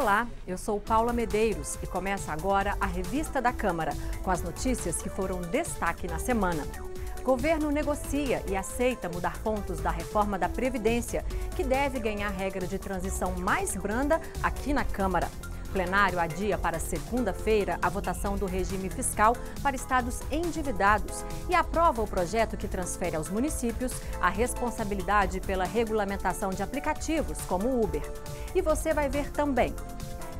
Olá, eu sou Paula Medeiros e começa agora a Revista da Câmara, com as notícias que foram destaque na semana. Governo negocia e aceita mudar pontos da reforma da Previdência, que deve ganhar regra de transição mais branda aqui na Câmara plenário adia para segunda-feira a votação do regime fiscal para estados endividados e aprova o projeto que transfere aos municípios a responsabilidade pela regulamentação de aplicativos como Uber. E você vai ver também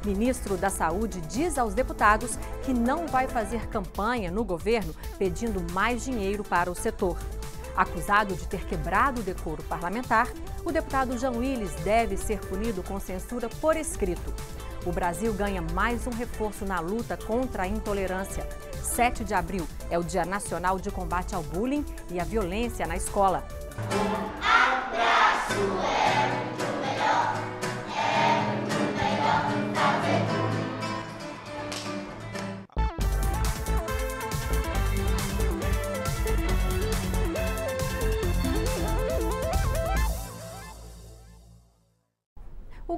Ministro da Saúde diz aos deputados que não vai fazer campanha no governo pedindo mais dinheiro para o setor. Acusado de ter quebrado o decoro parlamentar, o deputado João Willis deve ser punido com censura por escrito. O Brasil ganha mais um reforço na luta contra a intolerância. 7 de abril é o Dia Nacional de Combate ao Bullying e à Violência na Escola. Um abraço! É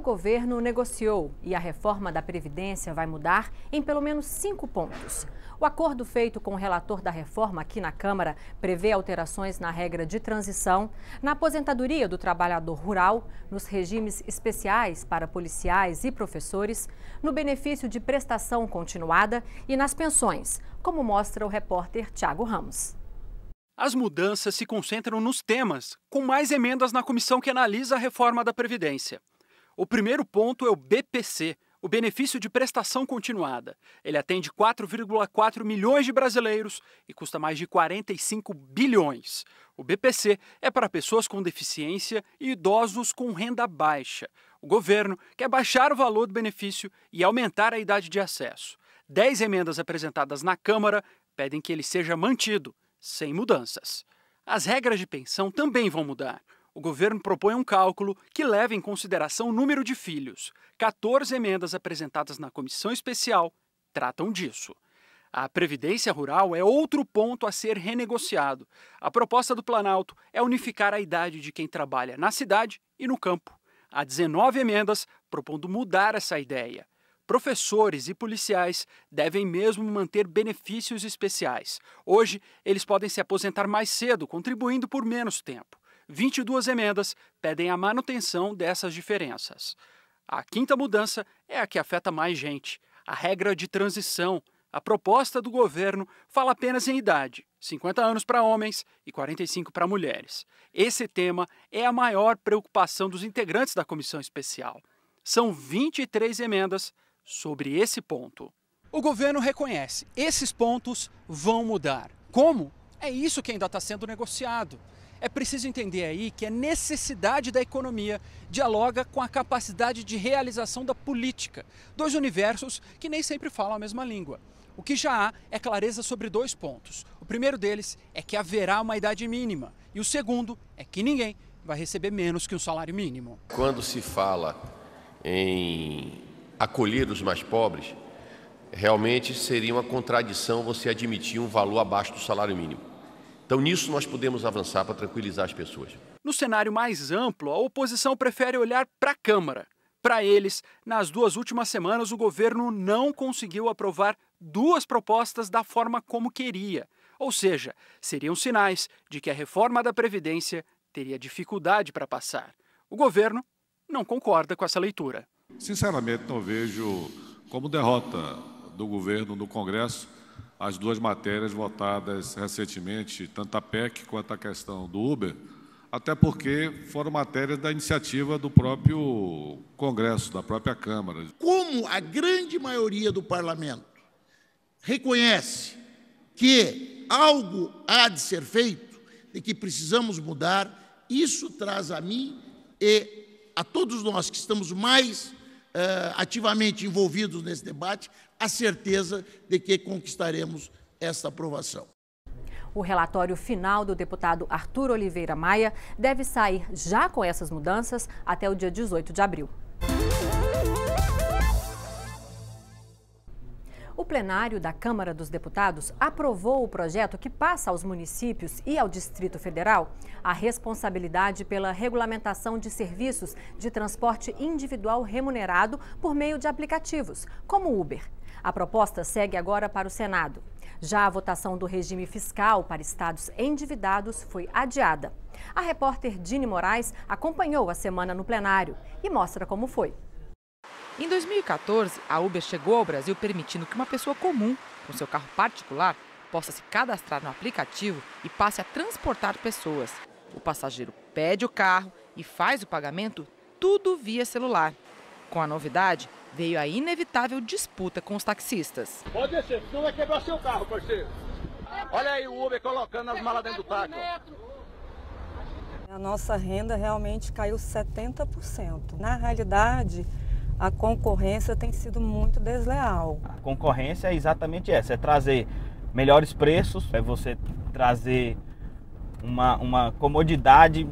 governo negociou e a reforma da Previdência vai mudar em pelo menos cinco pontos. O acordo feito com o relator da reforma aqui na Câmara prevê alterações na regra de transição, na aposentadoria do trabalhador rural, nos regimes especiais para policiais e professores, no benefício de prestação continuada e nas pensões, como mostra o repórter Tiago Ramos. As mudanças se concentram nos temas, com mais emendas na comissão que analisa a reforma da Previdência. O primeiro ponto é o BPC, o benefício de prestação continuada. Ele atende 4,4 milhões de brasileiros e custa mais de 45 bilhões. O BPC é para pessoas com deficiência e idosos com renda baixa. O governo quer baixar o valor do benefício e aumentar a idade de acesso. Dez emendas apresentadas na Câmara pedem que ele seja mantido, sem mudanças. As regras de pensão também vão mudar o governo propõe um cálculo que leva em consideração o número de filhos. 14 emendas apresentadas na comissão especial tratam disso. A Previdência Rural é outro ponto a ser renegociado. A proposta do Planalto é unificar a idade de quem trabalha na cidade e no campo. Há 19 emendas propondo mudar essa ideia. Professores e policiais devem mesmo manter benefícios especiais. Hoje, eles podem se aposentar mais cedo, contribuindo por menos tempo. 22 emendas pedem a manutenção dessas diferenças. A quinta mudança é a que afeta mais gente: a regra de transição. A proposta do governo fala apenas em idade, 50 anos para homens e 45 para mulheres. Esse tema é a maior preocupação dos integrantes da comissão especial. São 23 emendas sobre esse ponto. O governo reconhece, esses pontos vão mudar. Como? É isso que ainda está sendo negociado. É preciso entender aí que a necessidade da economia dialoga com a capacidade de realização da política, dois universos que nem sempre falam a mesma língua. O que já há é clareza sobre dois pontos. O primeiro deles é que haverá uma idade mínima, e o segundo é que ninguém vai receber menos que um salário mínimo. Quando se fala em acolher os mais pobres, realmente seria uma contradição você admitir um valor abaixo do salário mínimo. Então, nisso nós podemos avançar para tranquilizar as pessoas. No cenário mais amplo, a oposição prefere olhar para a Câmara. Para eles, nas duas últimas semanas, o governo não conseguiu aprovar duas propostas da forma como queria. Ou seja, seriam sinais de que a reforma da Previdência teria dificuldade para passar. O governo não concorda com essa leitura. Sinceramente, não vejo como derrota do governo no Congresso as duas matérias votadas recentemente, tanto a PEC quanto a questão do Uber, até porque foram matérias da iniciativa do próprio Congresso, da própria Câmara. Como a grande maioria do parlamento reconhece que algo há de ser feito, e que precisamos mudar, isso traz a mim e a todos nós que estamos mais eh, ativamente envolvidos nesse debate, a certeza de que conquistaremos esta aprovação. O relatório final do deputado Arthur Oliveira Maia deve sair já com essas mudanças até o dia 18 de abril. O plenário da Câmara dos Deputados aprovou o projeto que passa aos municípios e ao Distrito Federal a responsabilidade pela regulamentação de serviços de transporte individual remunerado por meio de aplicativos, como Uber. A proposta segue agora para o Senado. Já a votação do regime fiscal para estados endividados foi adiada. A repórter Dini Moraes acompanhou a semana no plenário e mostra como foi. Em 2014, a Uber chegou ao Brasil permitindo que uma pessoa comum, com seu carro particular, possa se cadastrar no aplicativo e passe a transportar pessoas. O passageiro pede o carro e faz o pagamento tudo via celular. Com a novidade, veio a inevitável disputa com os taxistas. Pode descer, senão vai quebrar seu carro, parceiro. Olha aí o Uber colocando as malas dentro do táxi. A nossa renda realmente caiu 70%. Na realidade, a concorrência tem sido muito desleal. A concorrência é exatamente essa, é trazer melhores preços, é você trazer uma, uma comodidade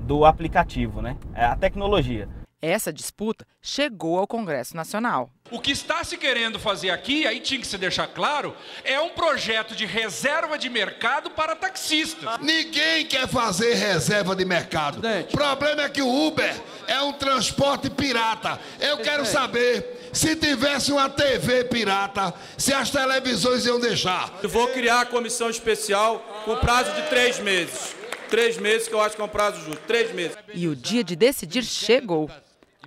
do aplicativo, né? É a tecnologia. Essa disputa chegou ao Congresso Nacional. O que está se querendo fazer aqui, aí tinha que se deixar claro, é um projeto de reserva de mercado para taxistas. Ninguém quer fazer reserva de mercado. O problema é que o Uber é um transporte pirata. Eu quero saber se tivesse uma TV pirata, se as televisões iam deixar. Eu vou criar a comissão especial com prazo de três meses. Três meses, que eu acho que é um prazo justo. Três meses. E o dia de decidir chegou.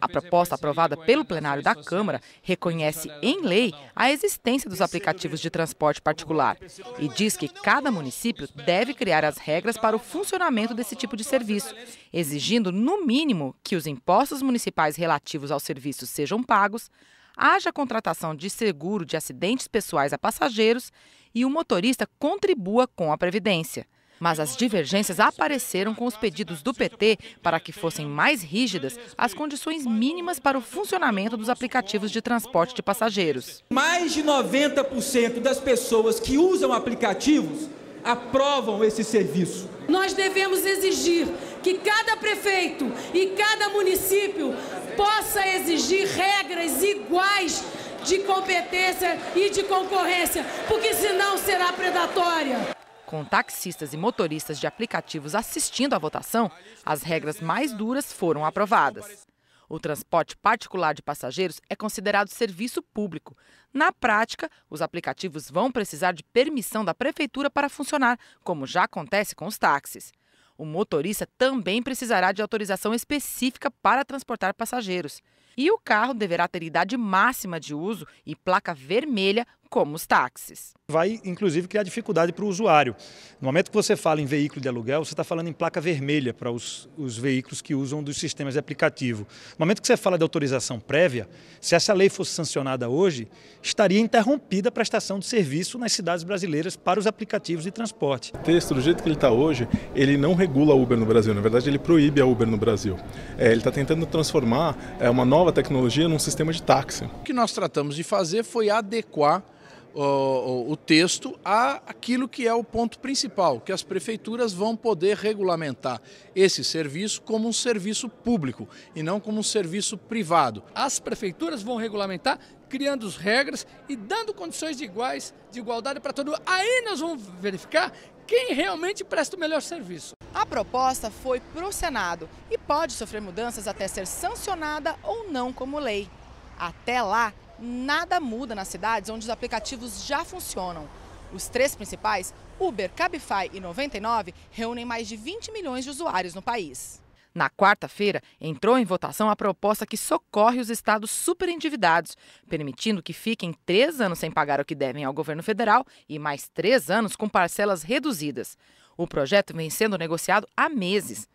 A proposta aprovada pelo plenário da Câmara reconhece em lei a existência dos aplicativos de transporte particular e diz que cada município deve criar as regras para o funcionamento desse tipo de serviço, exigindo, no mínimo, que os impostos municipais relativos aos serviços sejam pagos, haja contratação de seguro de acidentes pessoais a passageiros e o motorista contribua com a Previdência. Mas as divergências apareceram com os pedidos do PT para que fossem mais rígidas as condições mínimas para o funcionamento dos aplicativos de transporte de passageiros. Mais de 90% das pessoas que usam aplicativos aprovam esse serviço. Nós devemos exigir que cada prefeito e cada município possa exigir regras iguais de competência e de concorrência, porque senão será predatória. Com taxistas e motoristas de aplicativos assistindo à votação, as regras mais duras foram aprovadas. O transporte particular de passageiros é considerado serviço público. Na prática, os aplicativos vão precisar de permissão da prefeitura para funcionar, como já acontece com os táxis. O motorista também precisará de autorização específica para transportar passageiros. E o carro deverá ter idade máxima de uso e placa vermelha como os táxis. Vai, inclusive, criar dificuldade para o usuário. No momento que você fala em veículo de aluguel, você está falando em placa vermelha para os, os veículos que usam dos sistemas de aplicativo. No momento que você fala de autorização prévia, se essa lei fosse sancionada hoje, estaria interrompida a prestação de serviço nas cidades brasileiras para os aplicativos de transporte. O texto, do jeito que ele está hoje, ele não regula a Uber no Brasil. Na verdade, ele proíbe a Uber no Brasil. É, ele está tentando transformar é, uma nova tecnologia num sistema de táxi. O que nós tratamos de fazer foi adequar o, o texto a aquilo que é o ponto principal, que as prefeituras vão poder regulamentar esse serviço como um serviço público e não como um serviço privado. As prefeituras vão regulamentar criando as regras e dando condições de iguais, de igualdade para todo mundo. Aí nós vamos verificar quem realmente presta o melhor serviço. A proposta foi para o Senado e pode sofrer mudanças até ser sancionada ou não como lei. Até lá, nada muda nas cidades onde os aplicativos já funcionam. Os três principais, Uber, Cabify e 99, reúnem mais de 20 milhões de usuários no país. Na quarta-feira, entrou em votação a proposta que socorre os estados superendividados, permitindo que fiquem três anos sem pagar o que devem ao governo federal e mais três anos com parcelas reduzidas. O projeto vem sendo negociado há meses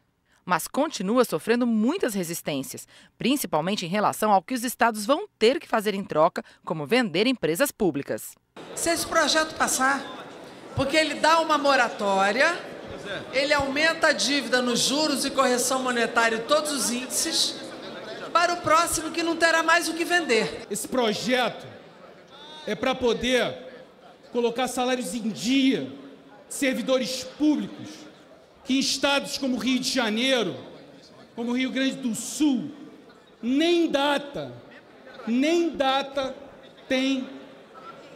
mas continua sofrendo muitas resistências, principalmente em relação ao que os estados vão ter que fazer em troca, como vender empresas públicas. Se esse projeto passar, porque ele dá uma moratória, ele aumenta a dívida nos juros e correção monetária e todos os índices, para o próximo que não terá mais o que vender. Esse projeto é para poder colocar salários em dia, servidores públicos que em estados como Rio de Janeiro, como Rio Grande do Sul, nem data, nem data tem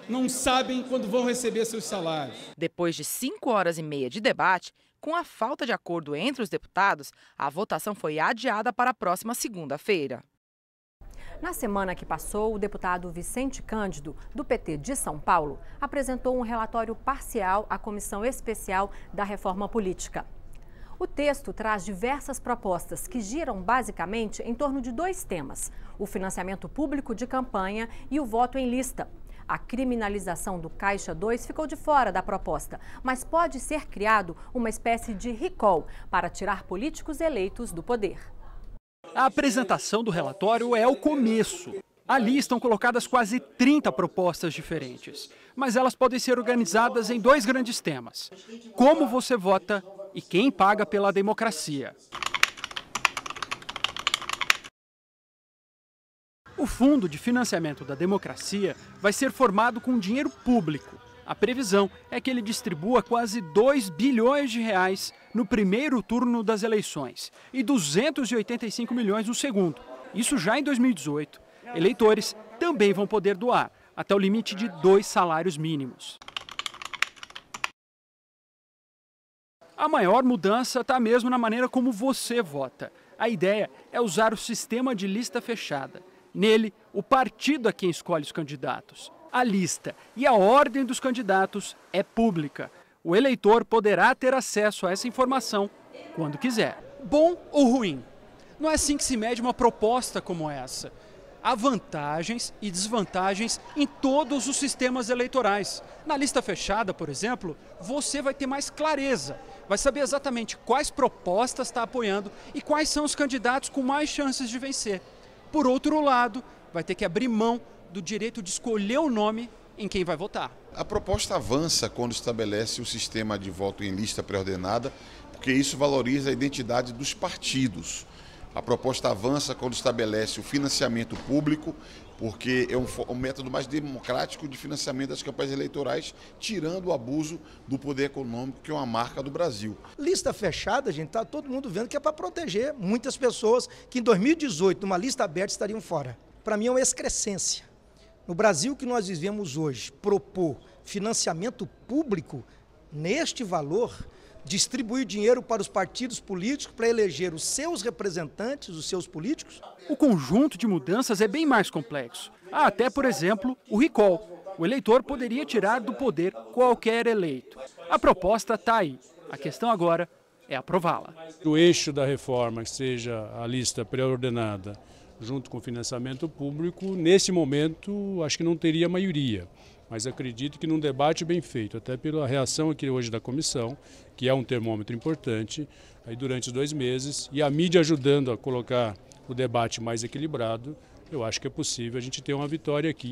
não sabem quando vão receber seus salários. Depois de cinco horas e meia de debate, com a falta de acordo entre os deputados, a votação foi adiada para a próxima segunda-feira. Na semana que passou, o deputado Vicente Cândido, do PT de São Paulo, apresentou um relatório parcial à Comissão Especial da Reforma Política. O texto traz diversas propostas que giram basicamente em torno de dois temas: o financiamento público de campanha e o voto em lista. A criminalização do Caixa 2 ficou de fora da proposta, mas pode ser criado uma espécie de recall para tirar políticos eleitos do poder. A apresentação do relatório é o começo. Ali estão colocadas quase 30 propostas diferentes, mas elas podem ser organizadas em dois grandes temas: como você vota e quem paga pela democracia. O Fundo de Financiamento da Democracia vai ser formado com dinheiro público. A previsão é que ele distribua quase 2 bilhões de reais no primeiro turno das eleições e 285 milhões no segundo. Isso já em 2018. Eleitores também vão poder doar até o limite de dois salários mínimos. A maior mudança está mesmo na maneira como você vota. A ideia é usar o sistema de lista fechada. Nele, o partido é quem escolhe os candidatos. A lista e a ordem dos candidatos é pública. O eleitor poderá ter acesso a essa informação quando quiser. Bom ou ruim? Não é assim que se mede uma proposta como essa há vantagens e desvantagens em todos os sistemas eleitorais. Na lista fechada, por exemplo, você vai ter mais clareza, vai saber exatamente quais propostas está apoiando e quais são os candidatos com mais chances de vencer. Por outro lado, vai ter que abrir mão do direito de escolher o nome em quem vai votar. A proposta avança quando estabelece o sistema de voto em lista pré-ordenada, porque isso valoriza a identidade dos partidos. A proposta avança quando estabelece o financiamento público, porque é um, um, método mais democrático de financiamento das campanhas eleitorais, tirando o abuso do poder econômico, que é uma marca do Brasil. Lista fechada, gente, está todo mundo vendo que é para proteger muitas pessoas que em 2018, numa lista aberta, estariam fora. Para mim é uma excrescência. No Brasil que nós vivemos hoje, propor financiamento público neste valor distribuir dinheiro para os partidos políticos para eleger os seus representantes, os seus políticos? O conjunto de mudanças é bem mais complexo. Há até, por exemplo, o recall. O eleitor poderia tirar do poder qualquer eleito. A proposta está aí. A questão agora é aprová-la. O eixo da reforma, que seja a lista pré-ordenada junto com o financiamento público, nesse momento acho que não teria maioria mas acredito que num debate bem feito, até pela reação aqui hoje da comissão, que é um termômetro importante, aí durante os dois meses, e a mídia ajudando a colocar o debate mais equilibrado, eu acho que é possível a gente ter uma vitória aqui.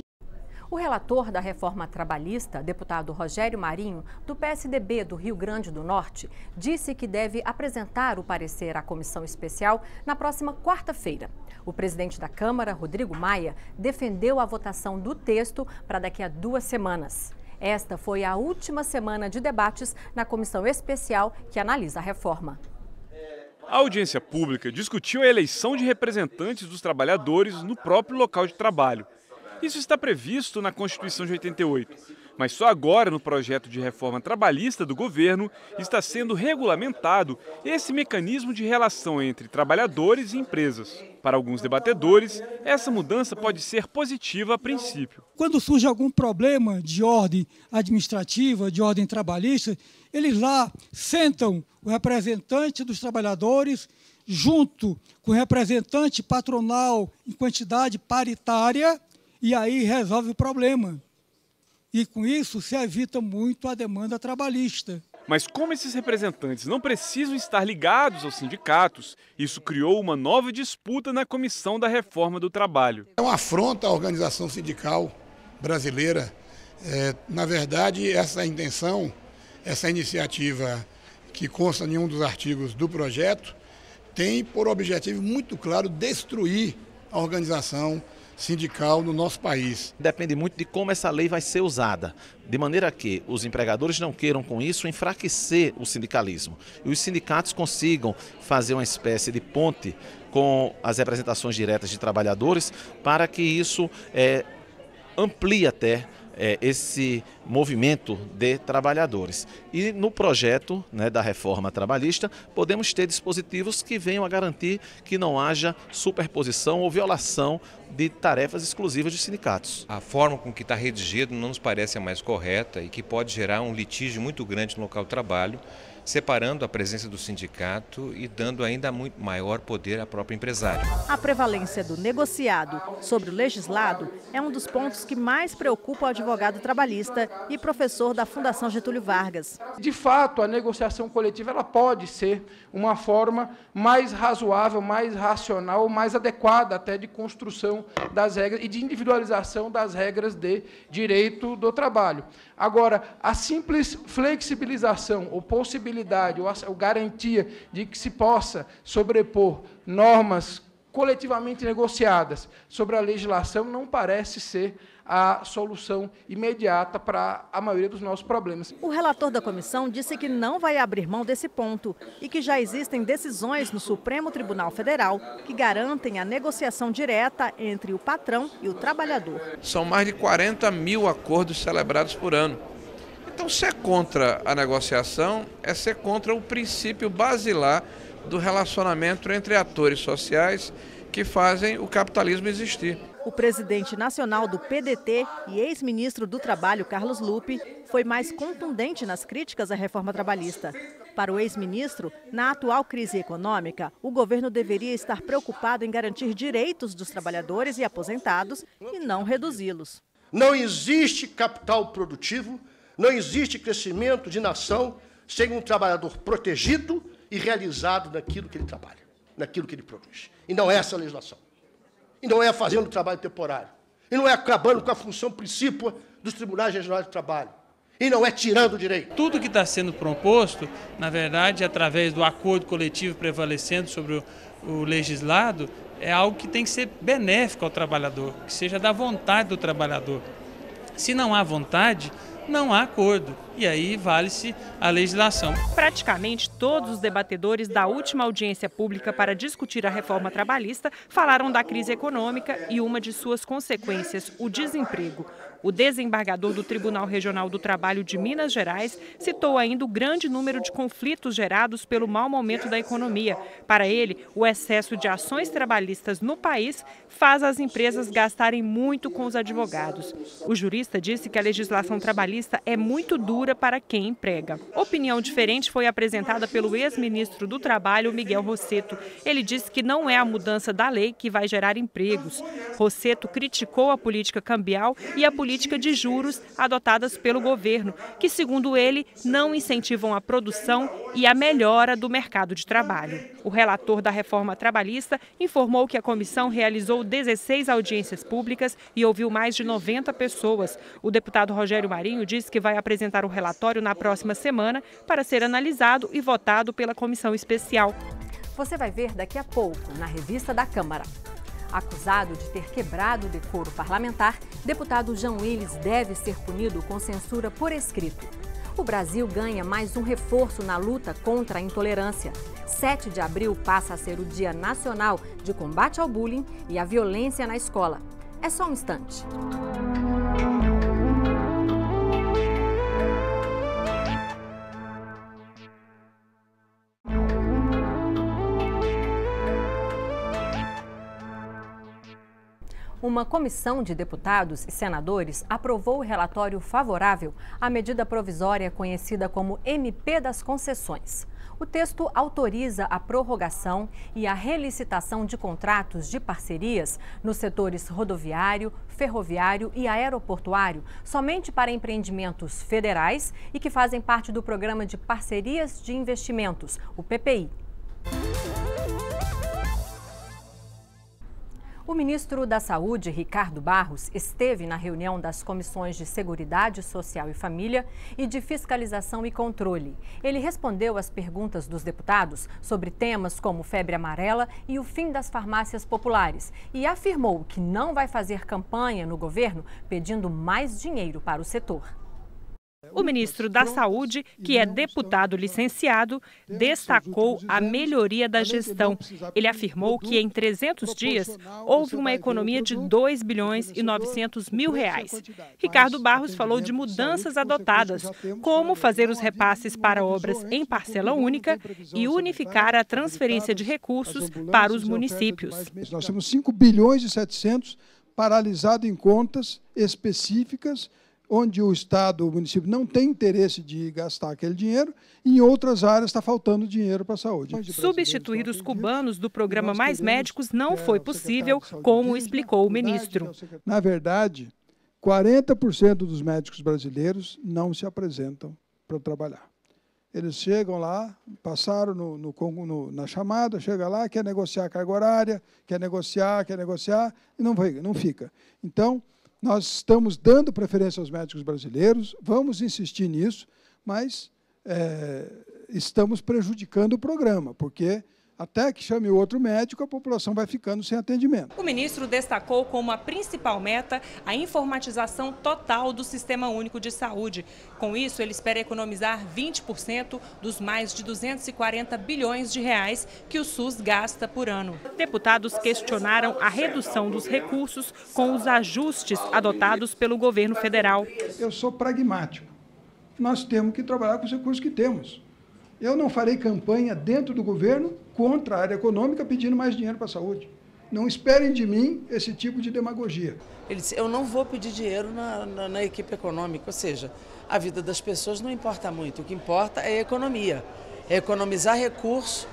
O relator da reforma trabalhista, deputado Rogério Marinho, do PSDB do Rio Grande do Norte, disse que deve apresentar o parecer à comissão especial na próxima quarta-feira. O presidente da Câmara, Rodrigo Maia, defendeu a votação do texto para daqui a duas semanas. Esta foi a última semana de debates na comissão especial que analisa a reforma. A audiência pública discutiu a eleição de representantes dos trabalhadores no próprio local de trabalho. Isso está previsto na Constituição de 88, mas só agora, no projeto de reforma trabalhista do governo, está sendo regulamentado esse mecanismo de relação entre trabalhadores e empresas. Para alguns debatedores, essa mudança pode ser positiva a princípio. Quando surge algum problema de ordem administrativa, de ordem trabalhista, eles lá sentam o representante dos trabalhadores junto com o representante patronal em quantidade paritária e aí resolve o problema. E com isso se evita muito a demanda trabalhista. Mas como esses representantes não precisam estar ligados aos sindicatos, isso criou uma nova disputa na Comissão da Reforma do Trabalho. É uma afronta à organização sindical brasileira. É, na verdade, essa intenção, essa iniciativa que consta em um dos artigos do projeto, tem por objetivo muito claro destruir a organização sindical no nosso país. Depende muito de como essa lei vai ser usada, de maneira que os empregadores não queiram com isso enfraquecer o sindicalismo e os sindicatos consigam fazer uma espécie de ponte com as representações diretas de trabalhadores para que isso é, amplie até é, esse movimento de trabalhadores. E no projeto né, da reforma trabalhista, podemos ter dispositivos que venham a garantir que não haja superposição ou violação de tarefas exclusivas de sindicatos. A forma com que está redigido não nos parece a mais correta e que pode gerar um litígio muito grande no local de trabalho, separando a presença do sindicato e dando ainda muito maior poder à própria empresária. A prevalência do negociado sobre o legislado é um dos pontos que mais preocupa o advogado trabalhista e professor da Fundação Getúlio Vargas. De fato, a negociação coletiva ela pode ser uma forma mais razoável, mais racional, mais adequada até de construção das regras e de individualização das regras de direito do trabalho. Agora, a simples flexibilização ou possibilidade ou garantia de que se possa sobrepor normas coletivamente negociadas sobre a legislação não parece ser a solução imediata para a maioria dos nossos problemas. O relator da comissão disse que não vai abrir mão desse ponto e que já existem decisões no Supremo Tribunal Federal que garantem a negociação direta entre o patrão e o trabalhador. São mais de 40 mil acordos celebrados por ano. Então, ser é contra a negociação é ser contra o princípio basilar do relacionamento entre atores sociais que fazem o capitalismo existir. O presidente nacional do PDT e ex-ministro do Trabalho, Carlos Lupe, foi mais contundente nas críticas à reforma trabalhista. Para o ex-ministro, na atual crise econômica, o governo deveria estar preocupado em garantir direitos dos trabalhadores e aposentados e não reduzi-los. Não existe capital produtivo, não existe crescimento de nação sem um trabalhador protegido e realizado naquilo que ele trabalha, naquilo que ele produz. E não é essa a legislação e não é fazendo trabalho temporário, e não é acabando com a função principal dos tribunais regionais do trabalho e não é tirando o direito. Tudo que está sendo proposto, na verdade, através do acordo coletivo prevalecendo sobre o, o, legislado, é algo que tem que ser benéfico ao trabalhador, que seja da vontade do trabalhador. Se não há vontade, não há acordo. E aí vale-se a legislação. Praticamente todos os debatedores da última audiência pública para discutir a reforma trabalhista falaram da crise econômica e uma de suas consequências, o desemprego. O desembargador do Tribunal Regional do Trabalho de Minas Gerais citou ainda o grande número de conflitos gerados pelo mau momento da economia. Para ele, o excesso de ações trabalhistas no país faz as empresas gastarem muito com os advogados. O jurista disse que a legislação trabalhista é muito dura para quem emprega. Opinião diferente foi apresentada pelo ex-ministro do Trabalho, Miguel Rosseto. Ele disse que não é a mudança da lei que vai gerar empregos. Rosseto criticou a política cambial e a política política de juros adotadas pelo governo, que, segundo ele, não incentivam a produção e a melhora do mercado de trabalho. O relator da reforma trabalhista informou que a comissão realizou 16 audiências públicas e ouviu mais de 90 pessoas. O deputado Rogério Marinho disse que vai apresentar o relatório na próxima semana para ser analisado e votado pela comissão especial. Você vai ver daqui a pouco na revista da Câmara. Acusado de ter quebrado o decoro parlamentar, deputado Jean Willis deve ser punido com censura por escrito. O Brasil ganha mais um reforço na luta contra a intolerância. 7 de abril passa a ser o Dia Nacional de Combate ao Bullying e à Violência na Escola. É só um instante. uma comissão de deputados e senadores aprovou o relatório favorável à medida provisória conhecida como MP das concessões. O texto autoriza a prorrogação e a relicitação de contratos de parcerias nos setores rodoviário, ferroviário e aeroportuário somente para empreendimentos federais e que fazem parte do Programa de Parcerias de Investimentos, o PPI. O ministro da Saúde, Ricardo Barros, esteve na reunião das comissões de Seguridade Social e Família e de Fiscalização e Controle. Ele respondeu às perguntas dos deputados sobre temas como febre amarela e o fim das farmácias populares e afirmou que não vai fazer campanha no governo pedindo mais dinheiro para o setor. O ministro da Saúde, que é deputado licenciado, destacou a melhoria da gestão. Ele afirmou que em 300 dias houve uma economia de 2 bilhões e 900 mil reais. Ricardo Barros falou de mudanças adotadas, como fazer os repasses para obras em parcela única e unificar a transferência de recursos para os municípios. Nós temos 5 bilhões e 700 paralisado em contas específicas onde o Estado, o município, não tem interesse de gastar aquele dinheiro, e em outras áreas está faltando dinheiro para a saúde. Substituir os cubanos do programa Mais Médicos não foi possível, como explicou o ministro. Na verdade, 40% dos médicos brasileiros não se apresentam para trabalhar. Eles chegam lá, passaram no, no, no, na chamada, chega lá, quer negociar carga horária, quer negociar, quer negociar, e não, vai, não fica. Então, nós estamos dando preferência aos médicos brasileiros, vamos insistir nisso, mas é, estamos prejudicando o programa, porque até que chame outro médico, a população vai ficando sem atendimento. O ministro destacou como a principal meta a informatização total do Sistema Único de Saúde. Com isso, ele espera economizar 20% dos mais de 240 bilhões de reais que o SUS gasta por ano. Deputados questionaram a redução dos recursos com os ajustes adotados pelo governo federal. Eu sou pragmático. Nós temos que trabalhar com os recursos que temos. Eu não farei campanha dentro do governo contra a área econômica pedindo mais dinheiro para a saúde. Não esperem de mim esse tipo de demagogia. Ele disse: eu não vou pedir dinheiro na, na, na equipe econômica. Ou seja, a vida das pessoas não importa muito. O que importa é a economia. É economizar recursos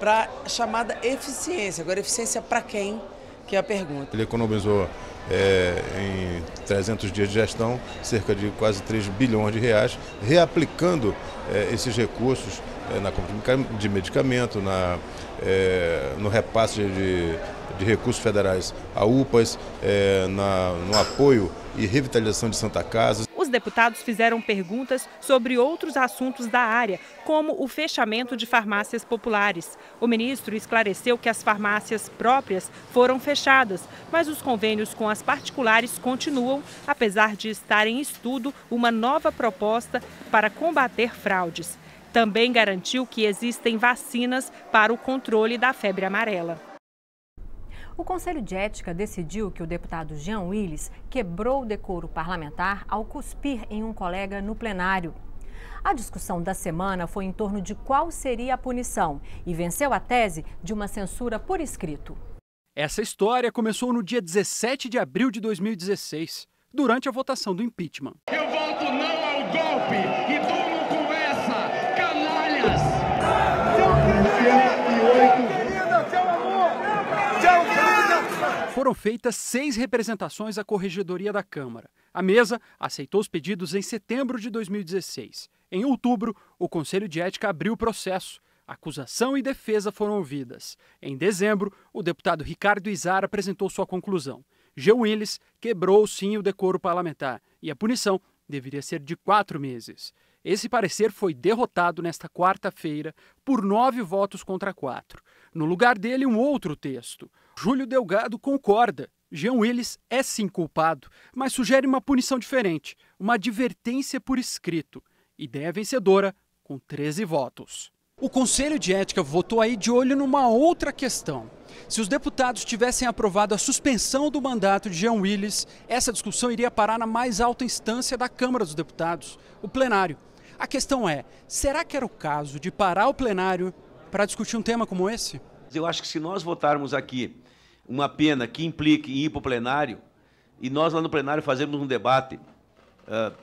para a chamada eficiência. Agora, eficiência para quem? Que é a pergunta. Ele economizou é, em 300 dias de gestão, cerca de quase 3 bilhões de reais, reaplicando é, esses recursos é, na compra de medicamento, na, é, no repasse de, de, recursos federais a UPAs, é, na, no apoio e revitalização de Santa Casa deputados fizeram perguntas sobre outros assuntos da área, como o fechamento de farmácias populares. O ministro esclareceu que as farmácias próprias foram fechadas, mas os convênios com as particulares continuam, apesar de estar em estudo uma nova proposta para combater fraudes. Também garantiu que existem vacinas para o controle da febre amarela. O Conselho de Ética decidiu que o deputado Jean Willis quebrou o decoro parlamentar ao cuspir em um colega no plenário. A discussão da semana foi em torno de qual seria a punição e venceu a tese de uma censura por escrito. Essa história começou no dia 17 de abril de 2016, durante a votação do impeachment. Eu voto não ao golpe e dou foram feitas seis representações à Corregedoria da Câmara. A mesa aceitou os pedidos em setembro de 2016. Em outubro, o Conselho de Ética abriu o processo. Acusação e defesa foram ouvidas. Em dezembro, o deputado Ricardo Izar apresentou sua conclusão. G. Willis quebrou sim o decoro parlamentar e a punição deveria ser de quatro meses. Esse parecer foi derrotado nesta quarta-feira por nove votos contra quatro. No lugar dele, um outro texto. Júlio Delgado concorda. Jean Willis é sim culpado, mas sugere uma punição diferente, uma advertência por escrito. Ideia vencedora, com 13 votos. O Conselho de Ética votou aí de olho numa outra questão. Se os deputados tivessem aprovado a suspensão do mandato de Jean Willis, essa discussão iria parar na mais alta instância da Câmara dos Deputados, o plenário. A questão é: será que era o caso de parar o plenário para discutir um tema como esse? eu acho que se nós votarmos aqui uma pena que implique em ir para o plenário, e nós lá no plenário fazemos um debate uh,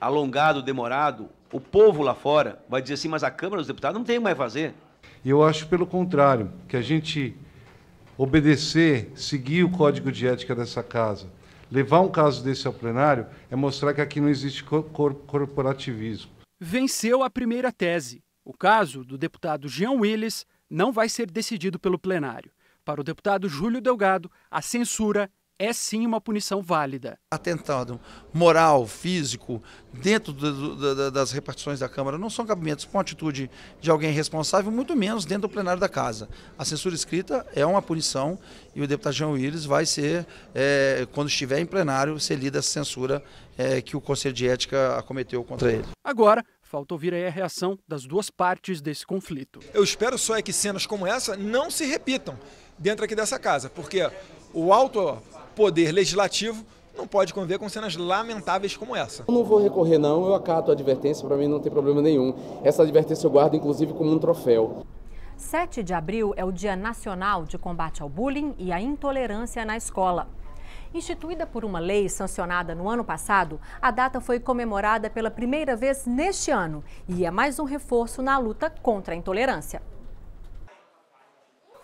alongado, demorado, o povo lá fora vai dizer assim, mas a Câmara dos Deputados não tem mais fazer. Eu acho pelo contrário, que a gente obedecer, seguir o código de ética dessa casa, levar um caso desse ao plenário, é mostrar que aqui não existe cor corporativismo. Venceu a primeira tese. O caso do deputado Jean Willis não vai ser decidido pelo plenário. Para o deputado Júlio Delgado, a censura é sim uma punição válida. Atentado moral, físico, dentro do, do, das repartições da Câmara, não são cabimentos com atitude de alguém responsável, muito menos dentro do plenário da Casa. A censura escrita é uma punição e o deputado Jean Willis vai ser, é, quando estiver em plenário, ser lida a censura é, que o Conselho de Ética acometeu contra ele. Agora, Falta ouvir aí a reação das duas partes desse conflito. Eu espero só é que cenas como essa não se repitam dentro aqui dessa casa, porque o alto poder legislativo não pode conviver com cenas lamentáveis como essa. Eu não vou recorrer não, eu acato a advertência, para mim não tem problema nenhum. Essa advertência eu guardo inclusive como um troféu. 7 de abril é o Dia Nacional de Combate ao Bullying e à Intolerância na Escola. Instituída por uma lei sancionada no ano passado, a data foi comemorada pela primeira vez neste ano e é mais um reforço na luta contra a intolerância.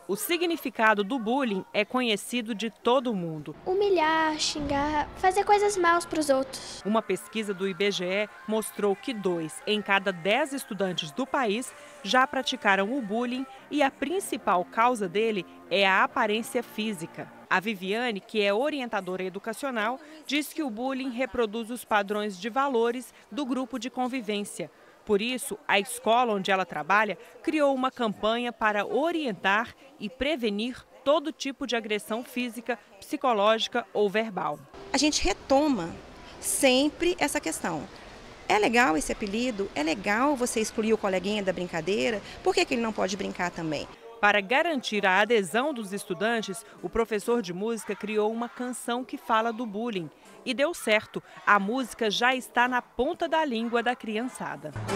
O significado do bullying é conhecido de todo mundo. Humilhar, xingar, fazer coisas maus para os outros. Uma pesquisa do IBGE mostrou que dois em cada dez estudantes do país já praticaram o bullying e a principal causa dele é a aparência física. A Viviane, que é orientadora educacional, diz que o bullying reproduz os padrões de valores do grupo de convivência. Por isso, a escola onde ela trabalha criou uma campanha para orientar e prevenir todo tipo de agressão física, psicológica ou verbal. A gente retoma sempre essa questão. É legal esse apelido? É legal você excluir o coleguinha da brincadeira? Por que, que ele não pode brincar também? Para garantir a adesão dos estudantes, o professor de música criou uma canção que fala do bullying. E deu certo, a música já está na ponta da língua da criançada. Um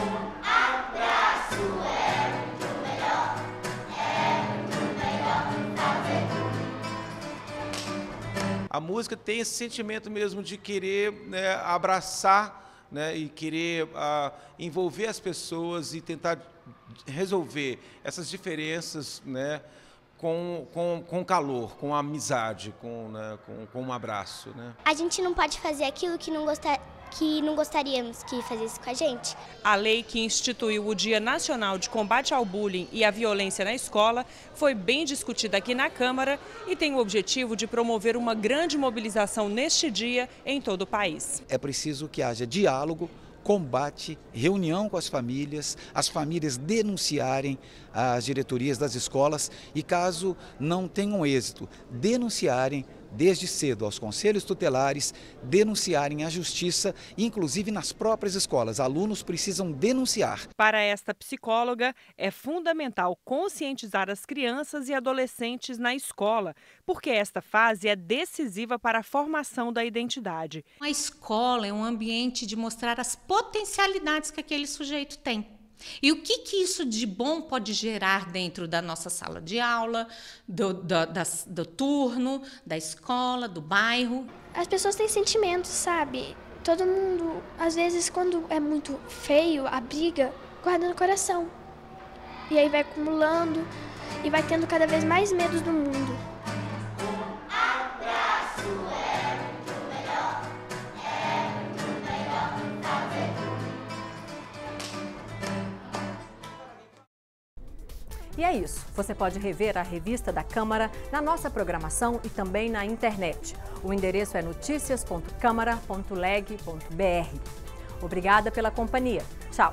A música tem esse sentimento mesmo de querer né, abraçar né, e querer ah, envolver as pessoas e tentar resolver essas diferenças, né, com, com, com calor, com amizade, com, né, com, com um abraço. Né? A gente não pode fazer aquilo que não gostar, que não gostaríamos que fizesse com a gente. A lei que instituiu o Dia Nacional de Combate ao Bullying e à Violência na Escola foi bem discutida aqui na Câmara e tem o objetivo de promover uma grande mobilização neste dia em todo o país. É preciso que haja diálogo combate, reunião com as famílias, as famílias denunciarem as diretorias das escolas e, caso não tenham êxito, denunciarem desde cedo aos conselhos tutelares denunciarem à justiça, inclusive nas próprias escolas. Alunos precisam denunciar. Para esta psicóloga, é fundamental conscientizar as crianças e adolescentes na escola, porque esta fase é decisiva para a formação da identidade. A escola é um ambiente de mostrar as potencialidades que aquele sujeito tem. E o que, que isso de bom pode gerar dentro da nossa sala de aula, do, do, do turno, da escola, do bairro? As pessoas têm sentimentos, sabe? Todo mundo, às vezes, quando é muito feio a briga, guarda no coração. E aí vai acumulando e vai tendo cada vez mais medo do mundo. E é isso. Você pode rever a revista da Câmara na nossa programação e também na internet. O endereço é noticias.câmara.leg.br. Obrigada pela companhia. Tchau.